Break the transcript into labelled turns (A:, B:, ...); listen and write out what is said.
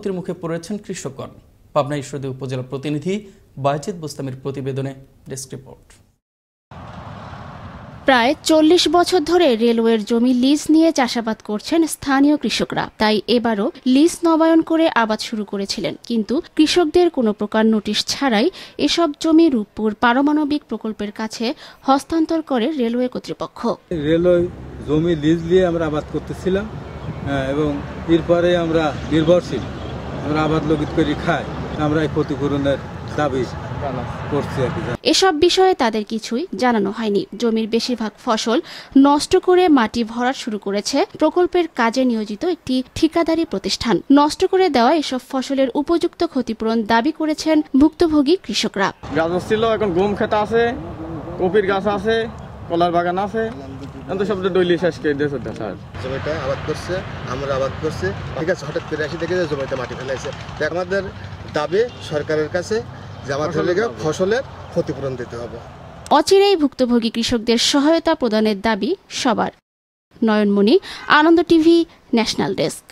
A: বিপত্তির মুখে পড়েছেন কৃষকগণ পাবনা ঈশ্বরদী উপজেলার প্রতিনিধি বায়জিদ বোস্তামের প্রতিবেদনে ডেস্ক রিপোর্ট
B: প্রায় চল্লিশ বছর ধরে রেলওয়ের জমি লিজ নিয়ে চাষাবাদ করছেন স্থানীয় কৃষকরা তাই এবারও লিজ নবায়ন করে আবাদ শুরু করেছিলেন কিন্তু কৃষকদের কোনো প্রকার নোটিশ ছাড়াই এসব জমি রূপপুর পারমাণবিক প্রকল্পের কাছে হস্তান্তর করে রেলওয়ে কর্তৃপক্ষ
A: রেলওয়ে জমি লিজ নিয়ে আমরা আবাদ করতেছিলাম এবং এরপরে আমরা নির্ভরশীল আমরা আবাদ লগিত করে খাই আমরা এই ক্ষতিপূরণের দাবি
B: এসব বিষয়ে তাদের কিছুই জানানো হয়নি জমির বেশিরভাগ ফসল নষ্ট করে মাটি ভরা শুরু করেছে প্রকল্পের কাজে নিয়োজিত একটি ঠিকাদারি প্রতিষ্ঠান নষ্ট করে দেওয়া এসব ফসলের উপযুক্ত ক্ষতিপূরণ দাবি করেছেন ভুক্তভোগী কৃষকরা
A: গাছ ছিল এখন গম খেতে আছে কপির গাছ আছে কলার বাগান আছে তো সব ডইলি শেষ করে দিয়েছে স্যার
C: জমিটা আবাদ করছে আমরা আবাদ করছে ঠিক আছে হঠাৎ করে আসি দেখে জমিটা মাটি ফেলাইছে তাই আমাদের দাবি সরকারের কাছে যে আমাদের ফসলের ক্ষতিপূরণ দিতে হবে
B: অচিরেই ভুক্তভোগী কৃষকদের সহায়তা প্রদানের দাবি সবার Nayanmoni Ananda TV national desk